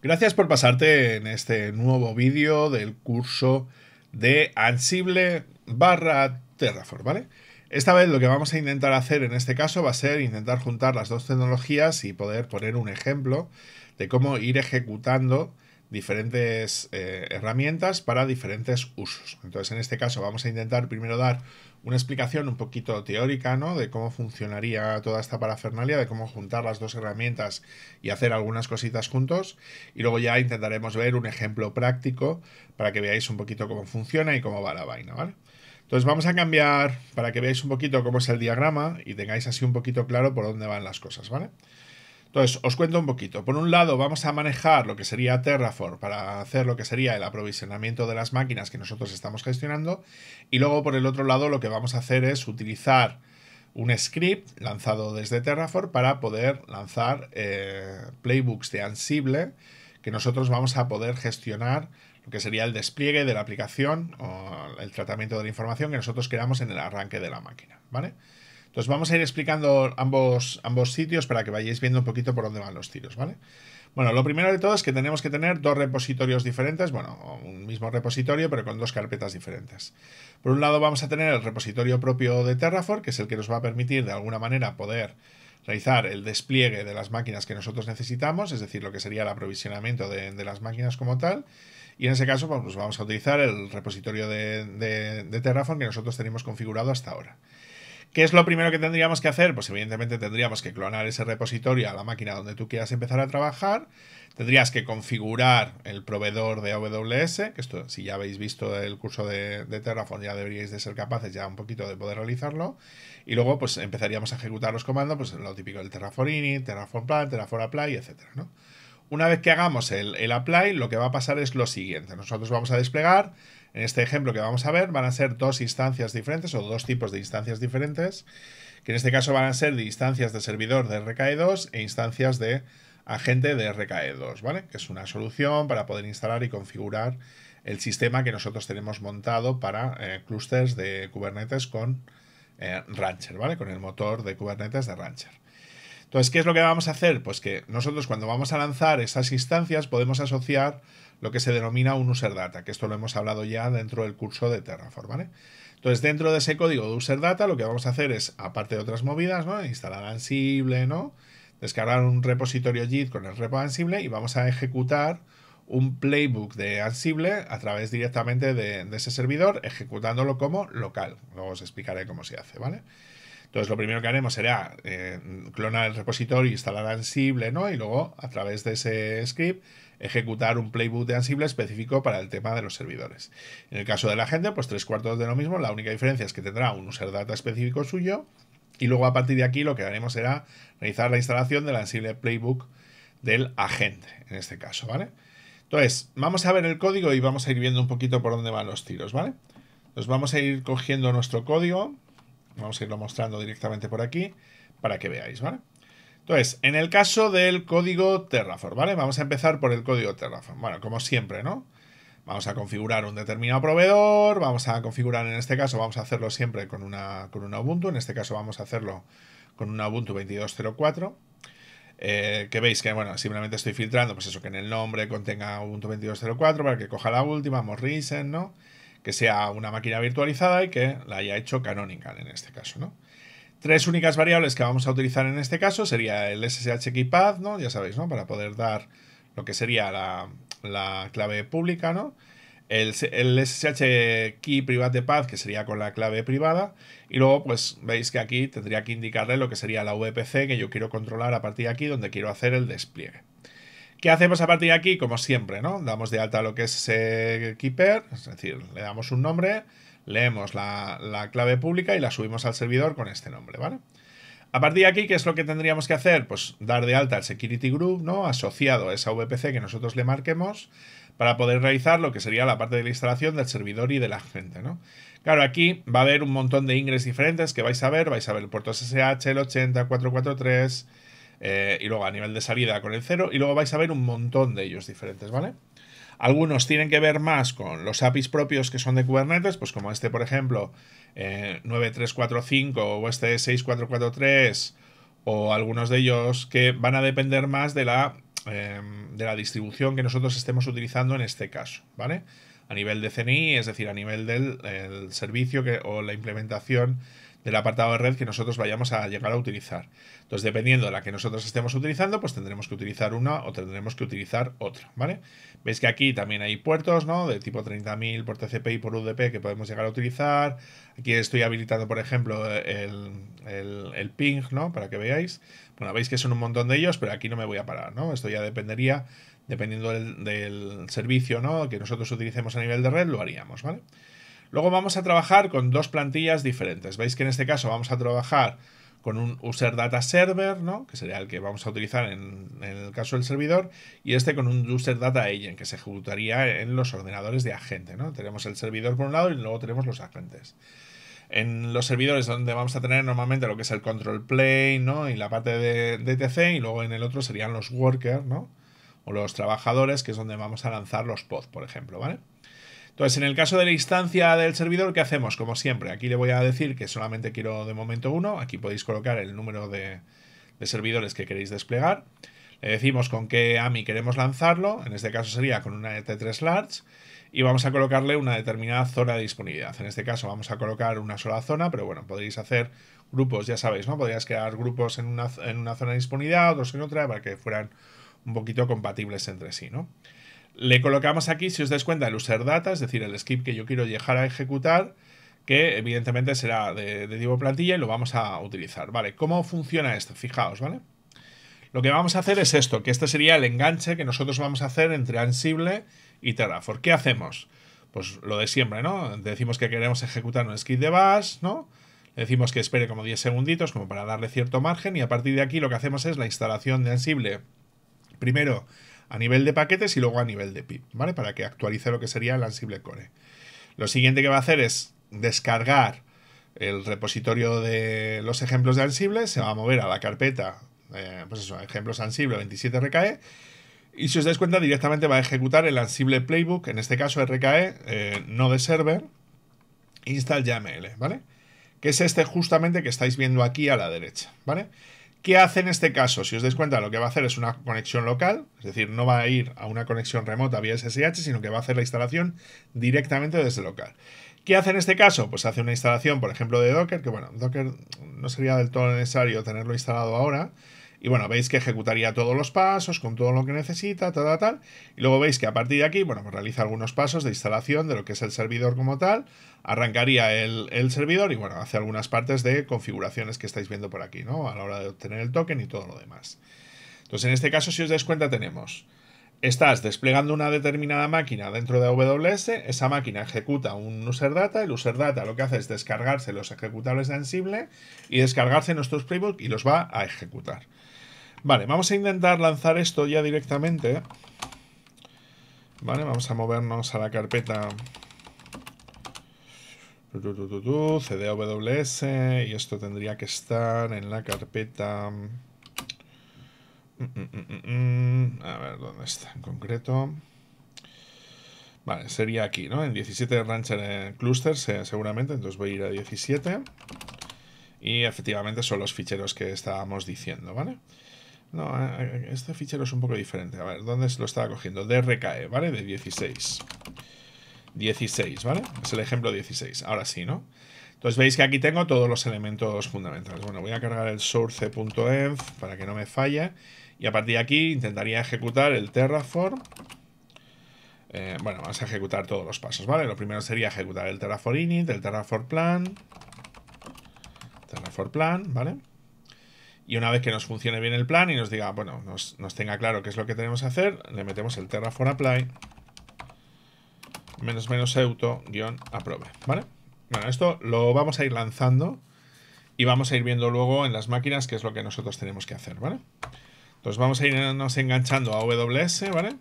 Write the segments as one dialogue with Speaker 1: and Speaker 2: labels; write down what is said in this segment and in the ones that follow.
Speaker 1: Gracias por pasarte en este nuevo vídeo del curso de Ansible barra Terraform, ¿vale? Esta vez lo que vamos a intentar hacer en este caso va a ser intentar juntar las dos tecnologías y poder poner un ejemplo de cómo ir ejecutando diferentes eh, herramientas para diferentes usos. Entonces, en este caso, vamos a intentar primero dar una explicación un poquito teórica, ¿no? De cómo funcionaría toda esta parafernalia, de cómo juntar las dos herramientas y hacer algunas cositas juntos. Y luego ya intentaremos ver un ejemplo práctico para que veáis un poquito cómo funciona y cómo va la vaina, ¿vale? Entonces vamos a cambiar para que veáis un poquito cómo es el diagrama y tengáis así un poquito claro por dónde van las cosas, ¿vale? Entonces, os cuento un poquito. Por un lado, vamos a manejar lo que sería Terraform para hacer lo que sería el aprovisionamiento de las máquinas que nosotros estamos gestionando. Y luego, por el otro lado, lo que vamos a hacer es utilizar un script lanzado desde Terraform para poder lanzar eh, playbooks de Ansible que nosotros vamos a poder gestionar lo que sería el despliegue de la aplicación o el tratamiento de la información que nosotros queramos en el arranque de la máquina, ¿vale? vamos a ir explicando ambos, ambos sitios para que vayáis viendo un poquito por dónde van los tiros, ¿vale? Bueno, lo primero de todo es que tenemos que tener dos repositorios diferentes, bueno, un mismo repositorio, pero con dos carpetas diferentes. Por un lado vamos a tener el repositorio propio de Terraform, que es el que nos va a permitir de alguna manera poder realizar el despliegue de las máquinas que nosotros necesitamos, es decir, lo que sería el aprovisionamiento de, las máquinas como tal. Y en ese caso, pues, pues, vamos a utilizar el repositorio de, de Terraform que nosotros tenemos configurado hasta ahora. ¿Qué es lo primero que tendríamos que hacer? Pues evidentemente tendríamos que clonar ese repositorio a la máquina donde tú quieras empezar a trabajar. Tendrías que configurar el proveedor de AWS, que esto, si ya habéis visto el curso de, Terraform, ya deberíais de ser capaces ya un poquito de poder realizarlo. Y luego, pues empezaríamos a ejecutar los comandos, pues lo típico del Terraform init, Terraform plan, Terraform apply, etcétera, Una vez que hagamos el, el apply, lo que va a pasar es lo siguiente. Nosotros vamos a desplegar en este ejemplo que vamos a ver van a ser dos instancias diferentes o dos tipos de instancias diferentes, que en este caso van a ser instancias de servidor de RKE2 e instancias de agente de RKE2, ¿vale? Que es una solución para poder instalar y configurar el sistema que nosotros tenemos montado para eh, clústeres de Kubernetes con eh, Rancher, ¿vale? Con el motor de Kubernetes de Rancher. Entonces, ¿qué es lo que vamos a hacer? Pues que nosotros cuando vamos a lanzar esas instancias podemos asociar lo que se denomina un user data, que esto lo hemos hablado ya dentro del curso de Terraform, ¿vale? Entonces, dentro de ese código de user data, lo que vamos a hacer es, aparte de otras movidas, ¿no? Instalar Ansible, ¿no? Descargar un repositorio JIT con el repo Ansible y vamos a ejecutar un playbook de Ansible a través directamente de, ese servidor, ejecutándolo como local. Luego os explicaré cómo se hace, ¿vale? Entonces, lo primero que haremos será eh, clonar el repositorio, instalar Ansible, ¿no? Y luego, a través de ese script, ejecutar un playbook de Ansible específico para el tema de los servidores. En el caso del agente, pues tres cuartos de lo mismo, la única diferencia es que tendrá un user data específico suyo y luego a partir de aquí lo que haremos será realizar la instalación del Ansible Playbook del agente, en este caso, ¿vale? Entonces, vamos a ver el código y vamos a ir viendo un poquito por dónde van los tiros, ¿vale? Nos vamos a ir cogiendo nuestro código, vamos a irlo mostrando directamente por aquí para que veáis, ¿vale? Entonces, en el caso del código Terraform, ¿vale? Vamos a empezar por el código Terraform. Bueno, como siempre, ¿no? Vamos a configurar un determinado proveedor, vamos a configurar en este caso, vamos a hacerlo siempre con una, con Ubuntu, en este caso vamos a hacerlo con una Ubuntu 22.04, eh, que veis que, bueno, simplemente estoy filtrando, pues eso, que en el nombre contenga Ubuntu 22.04 para que coja la última, Morrisen, ¿no? Que sea una máquina virtualizada y que la haya hecho Canonical en este caso, ¿no? Tres únicas variables que vamos a utilizar en este caso sería el SSH keypad, ¿no? Ya sabéis, ¿no? Para poder dar lo que sería la, clave pública, ¿no? El, SSH key private path, que sería con la clave privada, y luego pues veis que aquí tendría que indicarle lo que sería la VPC que yo quiero controlar a partir de aquí, donde quiero hacer el despliegue. ¿Qué hacemos a partir de aquí? Como siempre, ¿no? Damos de alta lo que es ese keeper, es decir, le damos un nombre, leemos la, clave pública y la subimos al servidor con este nombre, ¿vale? A partir de aquí, ¿qué es lo que tendríamos que hacer? Pues dar de alta el security group, ¿no? Asociado a esa VPC que nosotros le marquemos para poder realizar lo que sería la parte de la instalación del servidor y de la gente, ¿no? Claro, aquí va a haber un montón de ingresos diferentes que vais a ver. Vais a ver el puerto SSH, el 80, 443, y luego a nivel de salida con el 0, y luego vais a ver un montón de ellos diferentes, ¿vale? Algunos tienen que ver más con los APIs propios que son de Kubernetes, pues como este, por ejemplo, 9345 eh, o este 6443, o algunos de ellos que van a depender más de la, eh, de la distribución que nosotros estemos utilizando en este caso, ¿vale? A nivel de CNI, es decir, a nivel del servicio que, o la implementación del apartado de red que nosotros vayamos a llegar a utilizar. Entonces, dependiendo de la que nosotros estemos utilizando, pues tendremos que utilizar una o tendremos que utilizar otra, ¿vale? Veis que aquí también hay puertos, ¿no? De tipo 30.000 por TCP y por UDP que podemos llegar a utilizar. Aquí estoy habilitando, por ejemplo, el, el, el ping, ¿no? Para que veáis. Bueno, veis que son un montón de ellos, pero aquí no me voy a parar, ¿no? Esto ya dependería, dependiendo del, servicio, ¿no? Que nosotros utilicemos a nivel de red, lo haríamos, ¿vale? vale Luego vamos a trabajar con dos plantillas diferentes. Veis que en este caso vamos a trabajar con un user data server, ¿no? que sería el que vamos a utilizar en, el caso del servidor, y este con un user data agent, que se ejecutaría en los ordenadores de agente. ¿no? Tenemos el servidor por un lado y luego tenemos los agentes. En los servidores donde vamos a tener normalmente lo que es el control plane ¿no? y la parte de DTC, y luego en el otro serían los workers ¿no? o los trabajadores, que es donde vamos a lanzar los pods, por ejemplo. ¿vale? Entonces, en el caso de la instancia del servidor, ¿qué hacemos? Como siempre, aquí le voy a decir que solamente quiero de momento uno. Aquí podéis colocar el número de, servidores que queréis desplegar. Le decimos con qué AMI queremos lanzarlo. En este caso sería con una e t 3 Large. Y vamos a colocarle una determinada zona de disponibilidad. En este caso vamos a colocar una sola zona, pero bueno, podéis hacer grupos, ya sabéis, ¿no? Podrías crear grupos en una, en una zona de disponibilidad, otros en otra, para que fueran un poquito compatibles entre sí, ¿no? Le colocamos aquí, si os dais cuenta, el user data, es decir, el skip que yo quiero llegar a ejecutar, que evidentemente será de, de tipo plantilla y lo vamos a utilizar. Vale, ¿cómo funciona esto? Fijaos, ¿vale? Lo que vamos a hacer es esto, que este sería el enganche que nosotros vamos a hacer entre Ansible y Terraform. ¿Qué hacemos? Pues lo de siempre, ¿no? Decimos que queremos ejecutar un skip de bash, ¿no? Le decimos que espere como 10 segunditos, como para darle cierto margen, y a partir de aquí lo que hacemos es la instalación de Ansible. Primero, a nivel de paquetes y luego a nivel de pip, ¿vale? Para que actualice lo que sería el Ansible Core. Lo siguiente que va a hacer es descargar el repositorio de los ejemplos de Ansible, se va a mover a la carpeta, eh, pues eso, ejemplos Ansible 27 RKE, y si os dais cuenta directamente va a ejecutar el Ansible Playbook, en este caso RKE, eh, no de server, install YAML, ¿vale? Que es este justamente que estáis viendo aquí a la derecha, ¿vale? vale ¿Qué hace en este caso? Si os dais cuenta, lo que va a hacer es una conexión local, es decir, no va a ir a una conexión remota vía SSH, sino que va a hacer la instalación directamente desde local. ¿Qué hace en este caso? Pues hace una instalación, por ejemplo, de Docker, que bueno, Docker no sería del todo necesario tenerlo instalado ahora, y bueno, veis que ejecutaría todos los pasos con todo lo que necesita, tal, tal, tal. Y luego veis que a partir de aquí, bueno, pues realiza algunos pasos de instalación de lo que es el servidor como tal. Arrancaría el, servidor y bueno, hace algunas partes de configuraciones que estáis viendo por aquí, ¿no? A la hora de obtener el token y todo lo demás. Entonces, en este caso, si os dais cuenta, tenemos estás desplegando una determinada máquina dentro de AWS, esa máquina ejecuta un user data, el user data lo que hace es descargarse los ejecutables de Ansible y descargarse nuestros playbook y los va a ejecutar. Vale, vamos a intentar lanzar esto ya directamente. Vale, vamos a movernos a la carpeta CDWS y esto tendría que estar en la carpeta... Mm, mm, mm, a ver, ¿dónde está en concreto? Vale, sería aquí, ¿no? En 17 Rancher eh, Clusters, eh, seguramente, entonces voy a ir a 17. Y efectivamente son los ficheros que estábamos diciendo, ¿vale? vale no, eh, eh, este fichero es un poco diferente. A ver, ¿dónde se lo estaba cogiendo? DRKE, ¿vale? De 16. 16, ¿vale? Es el ejemplo 16. Ahora sí, ¿no? Entonces veis que aquí tengo todos los elementos fundamentales. Bueno, voy a cargar el source.env para que no me falle. Y a partir de aquí intentaría ejecutar el terraform. Eh, bueno, vamos a ejecutar todos los pasos, ¿vale? Lo primero sería ejecutar el terraform init, el terraform plan. Terraform plan, ¿vale? Y una vez que nos funcione bien el plan y nos diga, bueno, nos, tenga claro qué es lo que tenemos que hacer, le metemos el Terraform Apply menos menos auto guión aprove, ¿vale? Bueno, esto lo vamos a ir lanzando y vamos a ir viendo luego en las máquinas qué es lo que nosotros tenemos que hacer, ¿vale? Entonces vamos a irnos enganchando a WS, ¿vale?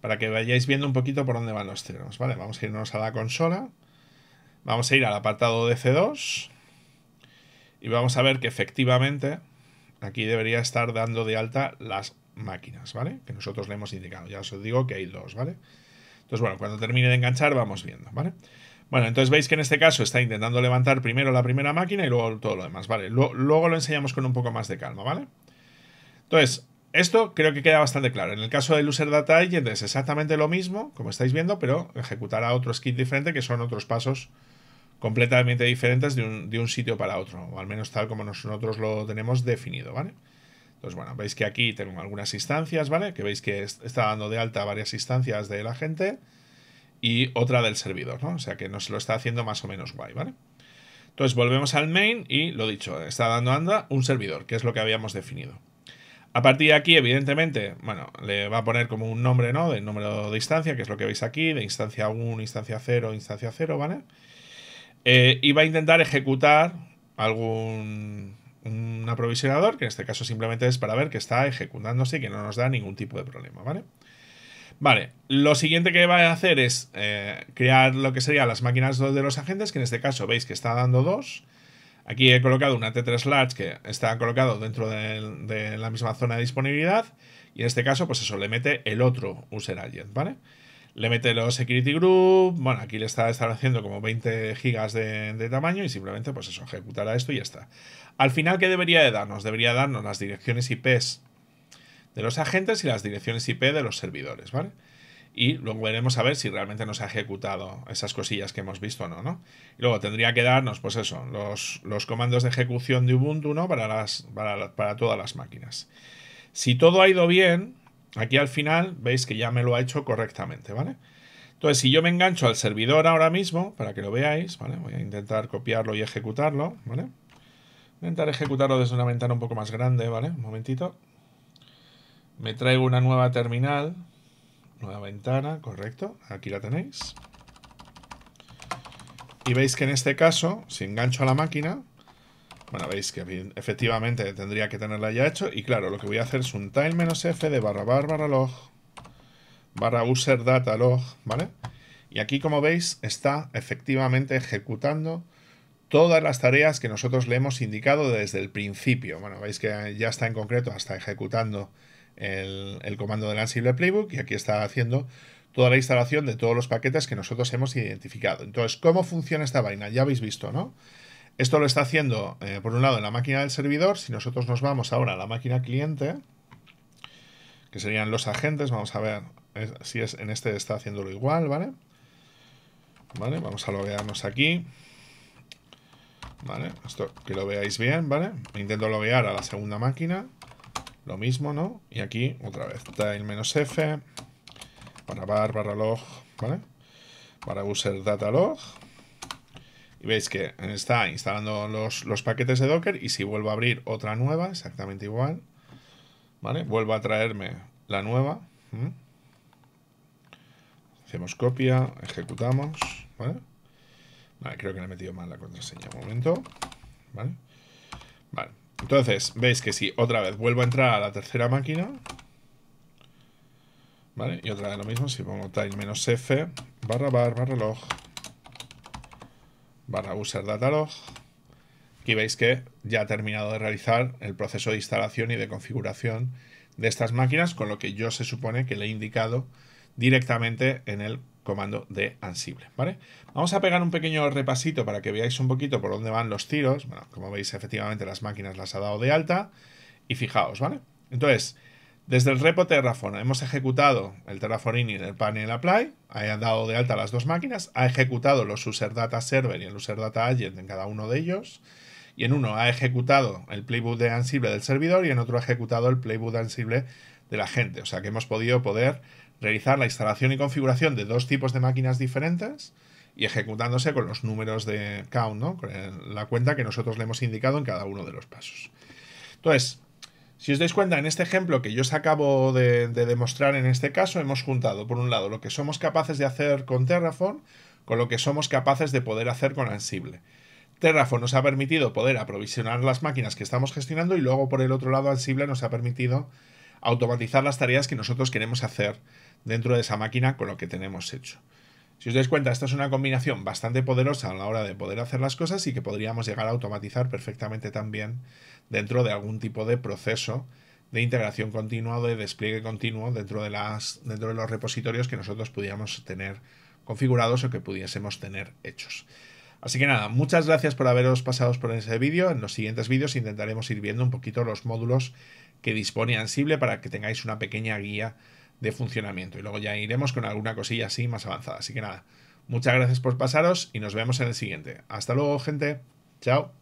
Speaker 1: Para que vayáis viendo un poquito por dónde van los ceros, ¿vale? Vamos a irnos a la consola, vamos a ir al apartado de C2, y vamos a ver que efectivamente aquí debería estar dando de alta las máquinas, ¿vale? Que nosotros le hemos indicado. Ya os digo que hay dos, ¿vale? Entonces, bueno, cuando termine de enganchar vamos viendo, ¿vale? Bueno, entonces veis que en este caso está intentando levantar primero la primera máquina y luego todo lo demás, ¿vale? luego lo enseñamos con un poco más de calma, ¿vale? Entonces, esto creo que queda bastante claro. En el caso del user data agent es exactamente lo mismo, como estáis viendo, pero ejecutará otro skit diferente que son otros pasos completamente diferentes de un, sitio para otro, o al menos tal como nosotros lo tenemos definido, ¿vale? Entonces, bueno, veis que aquí tengo algunas instancias, ¿vale? Que veis que está dando de alta varias instancias de la gente y otra del servidor, ¿no? O sea que nos lo está haciendo más o menos guay, ¿vale? Entonces volvemos al main y lo dicho, está dando anda un servidor, que es lo que habíamos definido. A partir de aquí, evidentemente, bueno, le va a poner como un nombre, ¿no? Del número de instancia, que es lo que veis aquí, de instancia 1, instancia 0, instancia 0, ¿vale? vale y eh, va a intentar ejecutar algún un aprovisionador, que en este caso simplemente es para ver que está ejecutándose y que no nos da ningún tipo de problema, ¿vale? Vale, lo siguiente que va a hacer es eh, crear lo que serían las máquinas de los agentes, que en este caso veis que está dando dos. Aquí he colocado una T3 Large que está colocado dentro de, la misma zona de disponibilidad y en este caso, pues eso, le mete el otro user agent, ¿vale? vale le mete los security group, bueno, aquí le está haciendo como 20 gigas de, tamaño y simplemente pues eso, ejecutará esto y ya está. Al final, ¿qué debería de darnos? Debería darnos las direcciones IPs de los agentes y las direcciones IP de los servidores, ¿vale? Y luego veremos a ver si realmente nos ha ejecutado esas cosillas que hemos visto o no, ¿no? Y luego tendría que darnos, pues eso, los, los comandos de ejecución de Ubuntu, ¿no? Para, las, para, para todas las máquinas. Si todo ha ido bien, Aquí al final veis que ya me lo ha hecho correctamente, ¿vale? Entonces, si yo me engancho al servidor ahora mismo, para que lo veáis, ¿vale? Voy a intentar copiarlo y ejecutarlo, ¿vale? Intentar ejecutarlo desde una ventana un poco más grande, ¿vale? Un momentito. Me traigo una nueva terminal, nueva ventana, correcto, aquí la tenéis. Y veis que en este caso, si engancho a la máquina, bueno, veis que efectivamente tendría que tenerla ya hecho. Y claro, lo que voy a hacer es un tile-f de barra barra log barra user data log, ¿vale? Y aquí, como veis, está efectivamente ejecutando todas las tareas que nosotros le hemos indicado desde el principio. Bueno, veis que ya está en concreto, está ejecutando el, el comando del Ansible Playbook y aquí está haciendo toda la instalación de todos los paquetes que nosotros hemos identificado. Entonces, ¿cómo funciona esta vaina? Ya habéis visto, ¿no? Esto lo está haciendo, eh, por un lado, en la máquina del servidor. Si nosotros nos vamos ahora a la máquina cliente, que serían los agentes, vamos a ver si es en este está haciéndolo igual, ¿vale? Vale, vamos a loguearnos aquí. Vale, esto que lo veáis bien, ¿vale? Intento loguear a la segunda máquina. Lo mismo, ¿no? Y aquí, otra vez, tail-f, para bar, barra log, ¿vale? Para user data log y veis que está instalando los, paquetes de Docker y si vuelvo a abrir otra nueva, exactamente igual, ¿vale? Vuelvo a traerme la nueva. Hacemos copia, ejecutamos, ¿vale? creo que le he metido mal la contraseña, un momento, ¿vale? Vale, entonces veis que si otra vez vuelvo a entrar a la tercera máquina, ¿vale? Y otra vez lo mismo, si pongo time-f barra bar barra log, barra user datalog. Aquí veis que ya ha terminado de realizar el proceso de instalación y de configuración de estas máquinas, con lo que yo se supone que le he indicado directamente en el comando de Ansible, ¿vale? Vamos a pegar un pequeño repasito para que veáis un poquito por dónde van los tiros. Bueno, como veis, efectivamente las máquinas las ha dado de alta y fijaos, ¿vale? Entonces, desde el repo Terraform hemos ejecutado el Terraform y el panel apply, ha dado de alta las dos máquinas, ha ejecutado los user data server y el user data agent en cada uno de ellos, y en uno ha ejecutado el playbook de Ansible del servidor y en otro ha ejecutado el playbook de Ansible del agente. O sea que hemos podido poder realizar la instalación y configuración de dos tipos de máquinas diferentes y ejecutándose con los números de count, con la cuenta que nosotros le hemos indicado en cada uno de los pasos. Entonces, si os dais cuenta, en este ejemplo que yo os acabo de, demostrar en este caso, hemos juntado, por un lado, lo que somos capaces de hacer con Terraform con lo que somos capaces de poder hacer con Ansible. Terraform nos ha permitido poder aprovisionar las máquinas que estamos gestionando y luego, por el otro lado, Ansible nos ha permitido automatizar las tareas que nosotros queremos hacer dentro de esa máquina con lo que tenemos hecho. Si os dais cuenta, esta es una combinación bastante poderosa a la hora de poder hacer las cosas y que podríamos llegar a automatizar perfectamente también dentro de algún tipo de proceso de integración continua o de despliegue continuo dentro de, las, dentro de los repositorios que nosotros pudiéramos tener configurados o que pudiésemos tener hechos. Así que nada, muchas gracias por haberos pasado por ese vídeo. En los siguientes vídeos intentaremos ir viendo un poquito los módulos que dispone Ansible para que tengáis una pequeña guía de funcionamiento. Y luego ya iremos con alguna cosilla así más avanzada. Así que nada, muchas gracias por pasaros y nos vemos en el siguiente. Hasta luego, gente. Chao.